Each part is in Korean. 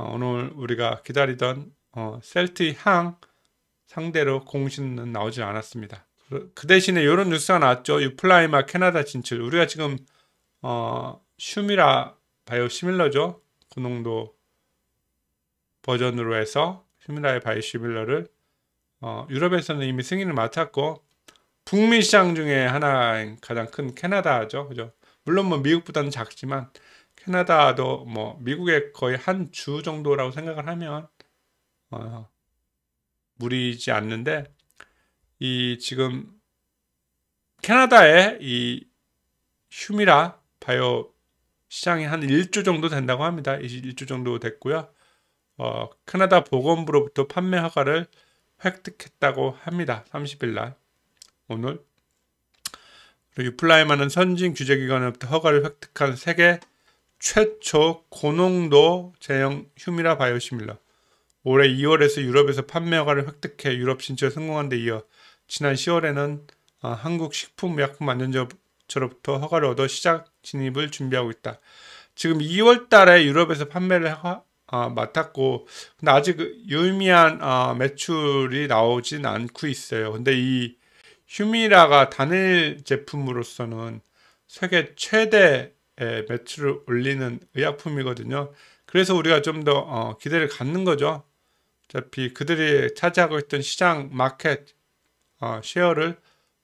어, 오늘 우리가 기다리던 어, 셀트향 상대로 공신은 나오지 않았습니다. 그 대신에 이런 뉴스가 나왔죠. 유플라이마 캐나다 진출. 우리가 지금 어, 슈미라 바이오시밀러죠. 고농도 버전으로 해서 슈미라의 바이오시밀러를 어, 유럽에서는 이미 승인을 맡았고 북미 시장 중에 하나인 가장 큰 캐나다죠. 그죠? 물론 뭐 미국보다는 작지만 캐나다도 뭐 미국의 거의 한 주 정도라고 생각을 하면 어, 무리지 않는데 이 지금 캐나다의 이 휴미라 바이오 시장이 한 1주 정도 된다고 합니다. 1주 정도 됐고요. 어, 캐나다 보건부로부터 판매 허가를 획득했다고 합니다. 30일 날 오늘 유플라이마는 선진 규제기관으로부터 허가를 획득한 세계 최초 고농도 제형 휴미라 바이오시밀러 올해 2월에서 유럽에서 판매 허가를 획득해 유럽 진출에 성공한 데 이어 지난 10월에는 어, 한국 식품의약품안전처로부터 허가를 얻어 시작 진입을 준비하고 있다. 지금 2월 달에 유럽에서 판매를 하, 아, 맡았고 근데 아직 유의미한 아, 매출이 나오진 않고 있어요. 근데 이 휴미라가 단일 제품으로서는 세계 최대 예, 매출을 올리는 의약품이거든요. 그래서 우리가 좀더 어, 기대를 갖는 거죠. 어차피 그들이 차지하고 있던 시장 마켓 어, 쉐어를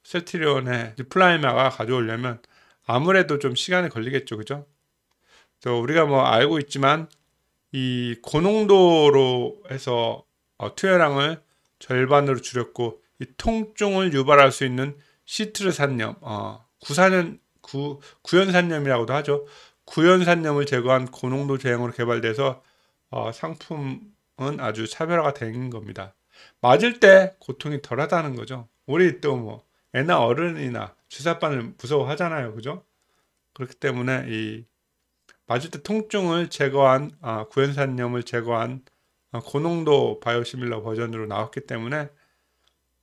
셀트리온의 디플라이마가 가져오려면 아무래도 좀 시간이 걸리겠죠, 그죠? 또 우리가 뭐 알고 있지만 이 고농도로 해서 어, 투여량을 절반으로 줄였고 이 통증을 유발할 수 있는 시트르산염 어, 구산년 구, 구연산염이라고도 하죠. 구연산염을 제거한 고농도 제형으로 개발돼서 어, 상품은 아주 차별화가 된 겁니다. 맞을 때 고통이 덜하다는 거죠. 우리 또 뭐 애나 어른이나 주사바늘 무서워하잖아요, 그죠? 그렇기 때문에 이 맞을 때 통증을 제거한 아, 구연산염을 제거한 아, 고농도 바이오시밀러 버전으로 나왔기 때문에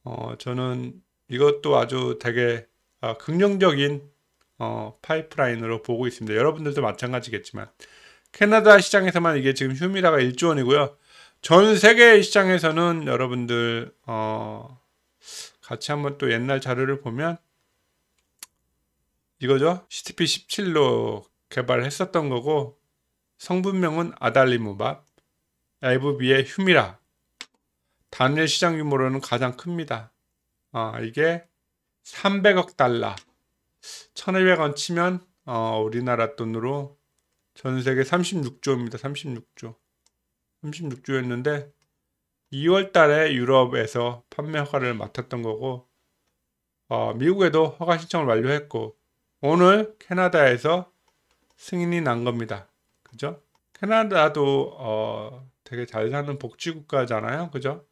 어, 저는 이것도 아주 되게 아, 긍정적인 어, 파이프라인으로 보고 있습니다. 여러분들도 마찬가지겠지만 캐나다 시장에서만 이게 지금 휴미라가 1조 원이고요. 전 세계 시장에서는 여러분들 어, 같이 한번 또 옛날 자료를 보면 이거죠. CTP 17로 개발했었던 거고 성분명은 아달리무밥, LVB의 휴미라. 단일 시장 규모로는 가장 큽니다. 아, 이게 300억 달러. 1200원 치면 어, 우리나라 돈으로 전 세계 36조입니다. 36조. 36조였는데 2월 달에 유럽에서 판매 허가를 맡았던 거고 어, 미국에도 허가 신청을 완료했고 오늘 캐나다에서 승인이 난 겁니다. 그죠? 캐나다도 어, 되게 잘 사는 복지 국가잖아요. 그죠?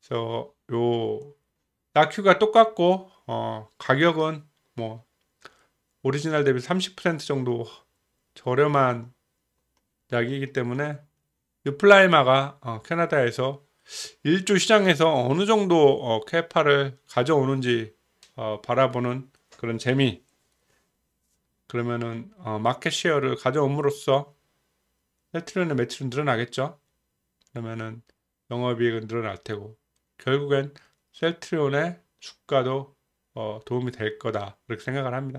그래서 요 라큐가 똑같고 어, 가격은 뭐 오리지널 대비 30% 정도 저렴한 약이기 때문에 유플라이마가 어, 캐나다에서 일주 시장에서 어느 정도 어, 캐파를 가져오는지 어, 바라보는 그런 재미 그러면은 어, 마켓 쉐어를 가져옴으로써 헬트론의 매출은 늘어나겠죠 그러면은 영업이익은 늘어날 테고 결국엔 셀트리온의 주가도 어, 도움이 될 거다 그렇게 생각을 합니다.